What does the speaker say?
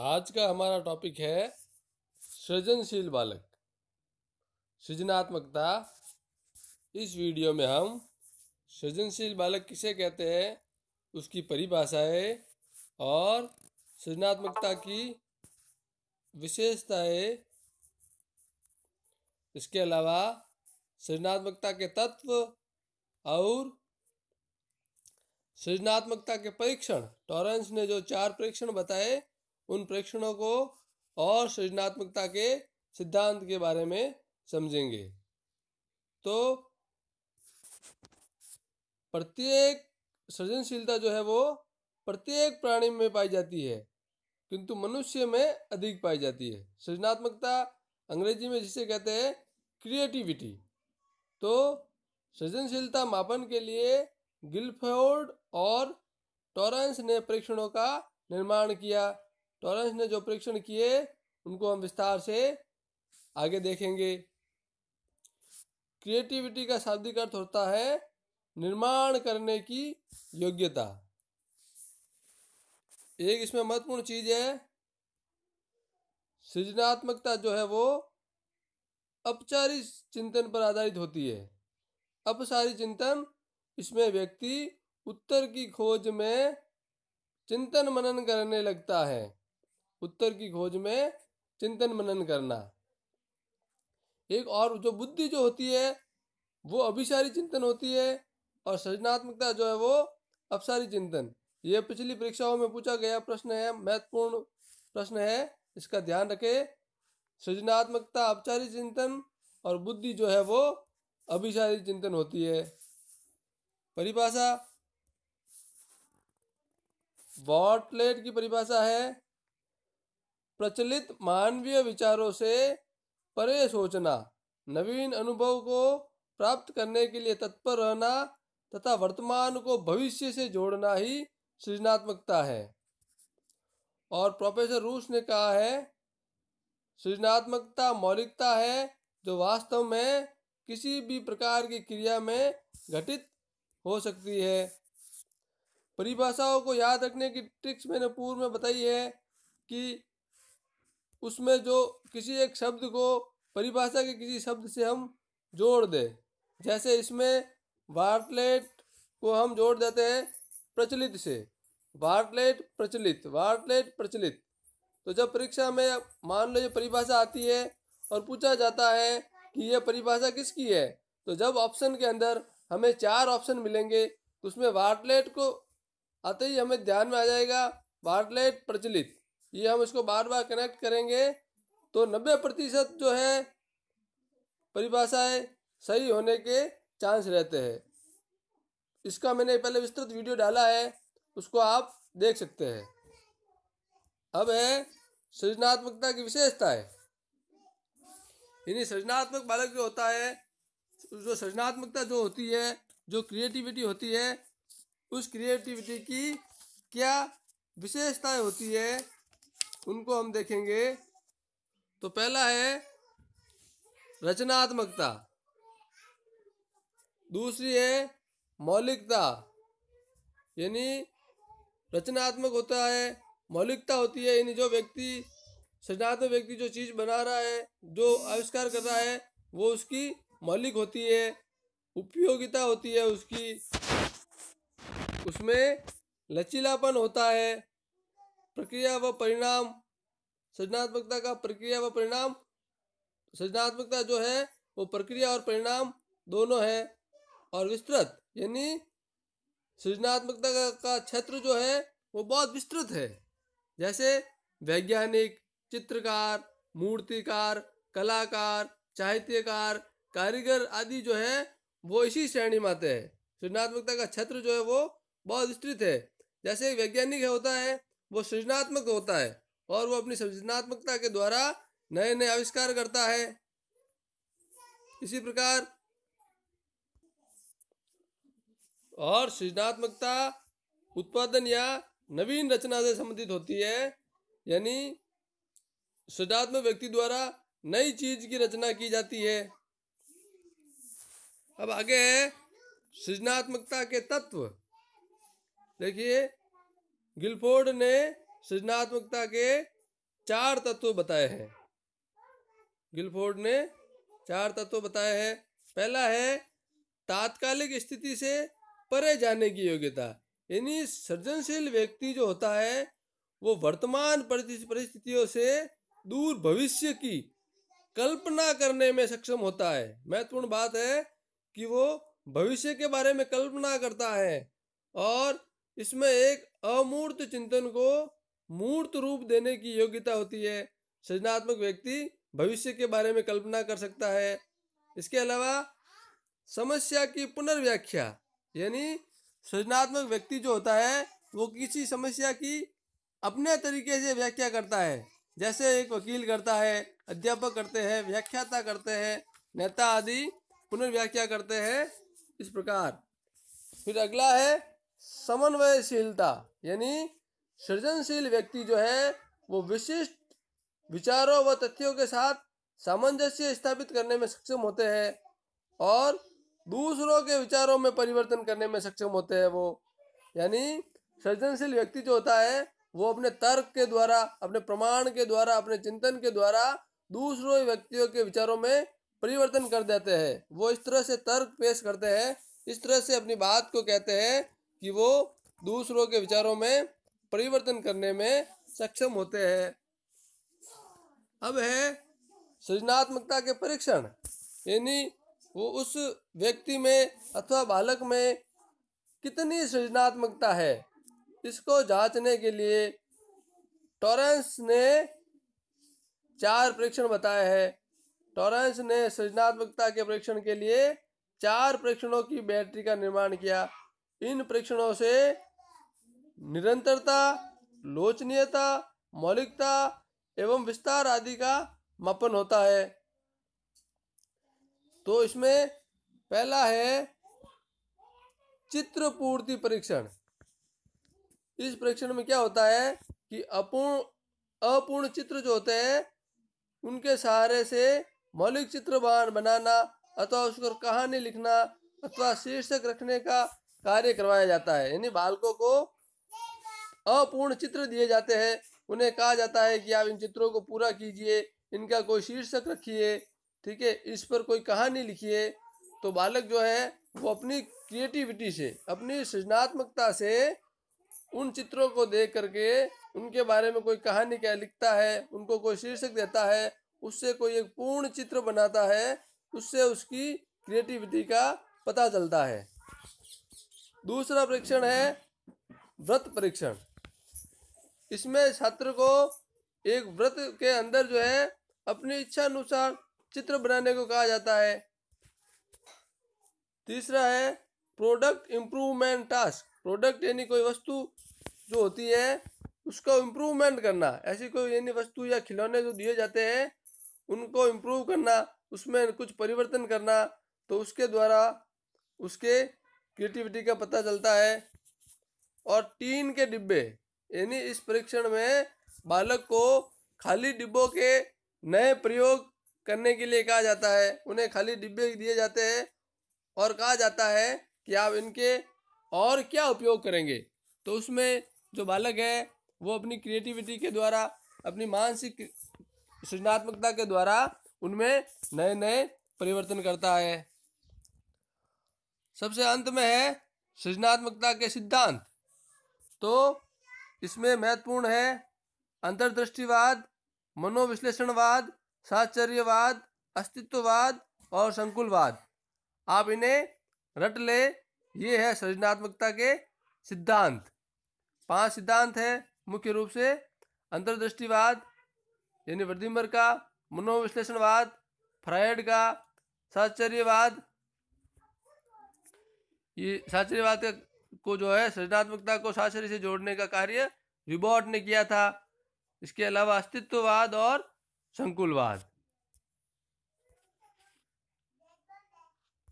आज का हमारा टॉपिक है सृजनशील बालक सृजनात्मकता इस वीडियो में हम सृजनशील बालक किसे कहते हैं उसकी परिभाषाएं और सृजनात्मकता की विशेषताएं इसके अलावा सृजनात्मकता के तत्व और सृजनात्मकता के परीक्षण टॉरेंस ने जो चार परीक्षण बताए उन प्रेक्षणों को और सृजनात्मकता के सिद्धांत के बारे में समझेंगे तो प्रत्येक सृजनशीलता जो है वो प्रत्येक प्राणी में पाई जाती है किंतु मनुष्य में अधिक पाई जाती है सृजनात्मकता अंग्रेजी में जिसे कहते हैं क्रिएटिविटी तो सृजनशीलता मापन के लिए गिलफोर्ड और टॉरेंस ने प्रेक्षणों का निर्माण किया टॉरेंस ने जो परीक्षण किए उनको हम विस्तार से आगे देखेंगे क्रिएटिविटी का शाब्दिक अर्थ होता है निर्माण करने की योग्यता एक इसमें महत्वपूर्ण चीज है सृजनात्मकता जो है वो औपचारिक चिंतन पर आधारित होती है अपसारी चिंतन इसमें व्यक्ति उत्तर की खोज में चिंतन मनन करने लगता है उत्तर की खोज में चिंतन मनन करना एक और जो बुद्धि जो होती है वो अभिशारी चिंतन होती है और सृजनात्मकता जो है वो अपसारी चिंतन ये पिछली परीक्षाओं में पूछा गया प्रश्न है महत्वपूर्ण प्रश्न है इसका ध्यान रखे सृजनात्मकता अपचारी चिंतन और बुद्धि जो है वो अभिशारी चिंतन होती है परिभाषा बॉटलेट की परिभाषा है प्रचलित मानवीय विचारों से परे सोचना नवीन अनुभव को प्राप्त करने के लिए तत्पर रहना तथा वर्तमान को भविष्य से जोड़ना ही सृजनात्मकता है और प्रोफेसर रूस ने कहा है सृजनात्मकता मौलिकता है जो वास्तव में किसी भी प्रकार की क्रिया में घटित हो सकती है परिभाषाओं को याद रखने की ट्रिक्स मैंने पूर्व में बताई है कि उसमें जो किसी एक शब्द को परिभाषा के किसी शब्द से हम जोड़ दें जैसे इसमें वार्टलेट को हम जोड़ देते हैं प्रचलित से वार्टलेट प्रचलित वार्टलेट प्रचलित तो जब परीक्षा में मान लो ये परिभाषा आती है और पूछा जाता है कि यह परिभाषा किसकी है तो जब ऑप्शन के अंदर हमें चार ऑप्शन मिलेंगे तो उसमें वार्टलेट को आते ही हमें ध्यान में आ जाएगा वार्टलेट प्रचलित ये हम इसको बार बार कनेक्ट करेंगे तो नब्बे प्रतिशत जो है परिभाषाएं सही होने के चांस रहते हैं इसका मैंने पहले विस्तृत वीडियो डाला है उसको आप देख सकते हैं अब है सृजनात्मकता की विशेषता है यानी सृजनात्मक बालक जो होता है जो सृजनात्मकता जो होती है जो क्रिएटिविटी होती है उस क्रिएटिविटी की क्या विशेषताएं होती है उनको हम देखेंगे तो पहला है रचनात्मकता दूसरी है मौलिकता यानी रचनात्मक होता है मौलिकता होती है यानी जो व्यक्ति सृजनात्मक व्यक्ति जो चीज़ बना रहा है जो आविष्कार कर रहा है वो उसकी मौलिक होती है उपयोगिता होती है उसकी उसमें लचीलापन होता है प्रक्रिया व परिणाम सृजनात्मकता का प्रक्रिया व परिणाम सृजनात्मकता जो है वो प्रक्रिया और परिणाम दोनों है और विस्तृत यानी सृजनात्मकता का क्षेत्र जो है वो बहुत विस्तृत है जैसे वैज्ञानिक चित्रकार मूर्तिकार कलाकार साहित्यकार कारीगर आदि जो है वो इसी श्रेणी में आते हैं सृजनात्मकता का क्षेत्र जो है वो बहुत विस्तृत है जैसे वैज्ञानिक होता है वो सृजनात्मक होता है और वो अपनी सृजनात्मकता के द्वारा नए नए आविष्कार करता है इसी प्रकार और सृजनात्मकता उत्पादन या नवीन रचना से संबंधित होती है यानी सृजनात्मक व्यक्ति द्वारा नई चीज की रचना की जाती है अब आगे है सृजनात्मकता के तत्व देखिए गिलफोर्ड ने सृजनात्मकता के चार तत्व बताए हैं गिलफोर्ड ने चार तत्व बताए हैं पहला है तात्कालिक स्थिति से परे जाने की योग्यता यानी सृजनशील व्यक्ति जो होता है वो वर्तमान परिस्थितियों से दूर भविष्य की कल्पना करने में सक्षम होता है महत्वपूर्ण बात है कि वो भविष्य के बारे में कल्पना करता है और इसमें एक अमूर्त चिंतन को मूर्त रूप देने की योग्यता होती है सृजनात्मक व्यक्ति भविष्य के बारे में कल्पना कर सकता है इसके अलावा समस्या की पुनर्व्याख्या यानी सृजनात्मक व्यक्ति जो होता है वो किसी समस्या की अपने तरीके से व्याख्या करता है जैसे एक वकील करता है अध्यापक करते हैं व्याख्याता करते हैं नेता आदि पुनर्व्याख्या करते हैं इस प्रकार फिर अगला है समन्वयशीलता यानी सृजनशील व्यक्ति जो है वो विशिष्ट विचारों व तथ्यों के साथ सामंजस्य स्थापित करने में सक्षम होते हैं और दूसरों के विचारों में परिवर्तन करने में सक्षम होते हैं वो यानी सृजनशील व्यक्ति जो होता है वो अपने तर्क के द्वारा अपने प्रमाण के द्वारा अपने चिंतन के द्वारा दूसरों व्यक्तियों के विचारों में परिवर्तन कर देते हैं वो इस तरह से तर्क पेश करते हैं इस तरह से अपनी बात को कहते हैं कि वो दूसरों के विचारों में परिवर्तन करने में सक्षम होते हैं अब है सृजनात्मकता के परीक्षण यानी वो उस व्यक्ति में अथवा बालक में कितनी सृजनात्मकता है इसको जांचने के लिए टॉरेंस ने चार परीक्षण बताए हैं टॉरेंस ने सृजनात्मकता के परीक्षण के लिए चार परीक्षणों की बैटरी का निर्माण किया इन परीक्षणों से निरंतरता लोचनीयता मौलिकता एवं विस्तार आदि का मापन होता है तो इसमें पहला है पूर्ति परीक्षण इस परीक्षण में क्या होता है कि अपूर्ण अपूर्ण चित्र जो होते हैं उनके सहारे से मौलिक चित्र बनाना अथवा उस पर कहानी लिखना अथवा शीर्षक रखने का कार्य करवाया जाता है यानी बालकों को अपूर्ण चित्र दिए जाते हैं उन्हें कहा जाता है कि आप इन चित्रों को पूरा कीजिए इनका कोई शीर्षक रखिए ठीक है इस पर कोई कहानी लिखिए तो बालक जो है वो अपनी क्रिएटिविटी से अपनी सृजनात्मकता से उन चित्रों को देख करके उनके बारे में कोई कहानी क्या लिखता है उनको कोई शीर्षक देता है उससे कोई एक पूर्ण चित्र बनाता है उससे उसकी क्रिएटिविटी का पता चलता है दूसरा परीक्षण है व्रत परीक्षण इसमें छात्र को एक व्रत के अंदर जो है अपनी इच्छा अनुसार चित्र बनाने को कहा जाता है तीसरा है प्रोडक्ट इम्प्रूवमेंट टास्क प्रोडक्ट यानी कोई वस्तु जो होती है उसका इम्प्रूवमेंट करना ऐसी कोई यानी वस्तु या खिलौने जो दिए जाते हैं उनको इम्प्रूव करना उसमें कुछ परिवर्तन करना तो उसके द्वारा उसके क्रिएटिविटी का पता चलता है और टीन के डिब्बे यानी इस परीक्षण में बालक को खाली डिब्बों के नए प्रयोग करने के लिए कहा जाता है उन्हें खाली डिब्बे दिए जाते हैं और कहा जाता है कि आप इनके और क्या उपयोग करेंगे तो उसमें जो बालक है वो अपनी क्रिएटिविटी के द्वारा अपनी मानसिक सृजनात्मकता के द्वारा उनमें नए नए परिवर्तन करता है सबसे अंत में है सृजनात्मकता के सिद्धांत तो इसमें महत्वपूर्ण है अंतर्दृष्टिवाद मनोविश्लेषणवाद साचर्यवाद अस्तित्ववाद और संकुलवाद आप इन्हें रट ले ये है सृजनात्मकता के सिद्धांत पांच सिद्धांत है मुख्य रूप से अंतर्दृष्टिवाद यानी वृद्धिमर का मनोविश्लेषणवाद फ्रायड का साचर्यवाद ये साचर्यवाद का को जो है सृजनात्मकता को शास्त्र से जोड़ने का कार्य रिबॉट ने किया था इसके अलावा अस्तित्ववाद और संकुलवाद